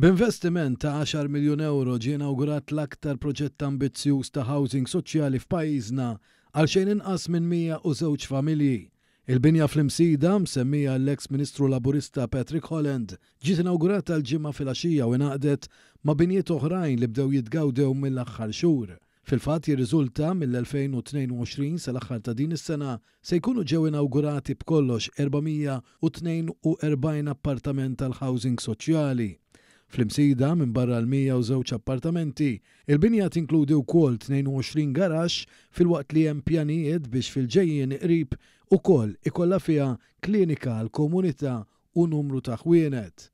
B'investiment ta' 10 miljun euro ġie inawgurat l-aktar proġett ambizzjuż ta' housing soċjali f'pajjiżna għal xejn inqas minn żewġ familji. Il-binja fl-imsida msemmija l-eks Ministru Laburista Patrick Holland ġiet inaugurata l-ġimgħa filgħaxija u ingħaqdet ma' binjiet oħrajn li bdew jitgawdew mill-aħħar xhur. Fil-fatt jirriżulta mill-2022 sal-aħħar ta' din is-sena se jkunu ġew inaugurati b'kollox 442 appartament tal-housing soċjali fl-imsida minn barra l żewġ appartamenti. Il-binja tinkludi wkoll 22 garax fil-waqt li hemm pjanijiet biex fil-ġejjin qrib ukoll ikollha fiha klinika l-komunità u numru ta' ħwienet.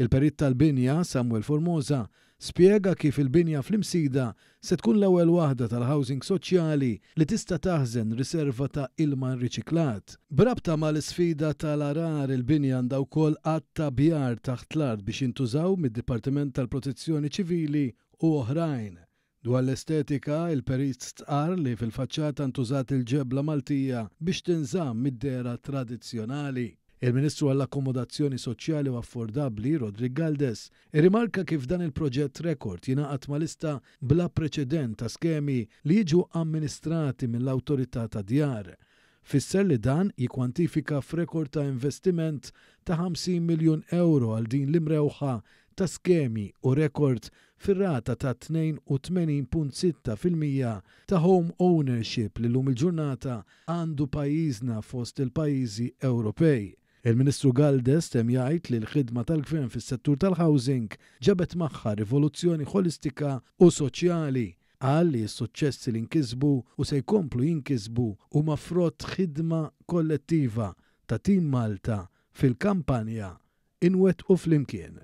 Il-perit tal-binja Samuel Formosa spiega kif il-binja fl-imsida se tkun l-ewwel waħda tal-housing soċjali li tista' taħżen riserva ta' ilma riċiklat. Brabta mal isfida tal-arar il-binja għandha wkoll qatt ta' bjar taħt l-art biex jintużaw mid-Dipartiment tal-Protezzjoni Ċivili u oħrajn. Dwar l-estetika, il-perist tqar li fil-faċċata ntużat il-ġebla Maltija biex tinżamm mid-dera tradizzjonali. Il-Ministru għall-Akkomodazzjoni Soċjali u Affordabli, Rodrik Galdes, rimarka kif dan il-proġett rekord jingħaqad malista lista bla preċedent ta' skemi li jiġu amministrati mill awtorità ta' djar. Fisser li dan jikwantifika f'rekord ta' investiment ta' 50 miljon euro għal din l-imrewħa ta' skemi u rekord fir-rata ta' 82.6% ta' home ownership li lum il-ġurnata għandu pajizna fost il-pajizi Ewropej. Il-Ministru Galdes tem jgħid li l-ħidma tal-gvern fis-settur tal-housing ġabet magħha rivoluzzjoni holistika u soċjali għal li s-suċċessi li nkisbu u se jkomplu jinkisbu u mafrot ħidma kollettiva ta' Tim Malta fil-kampanja inwet u flimkien.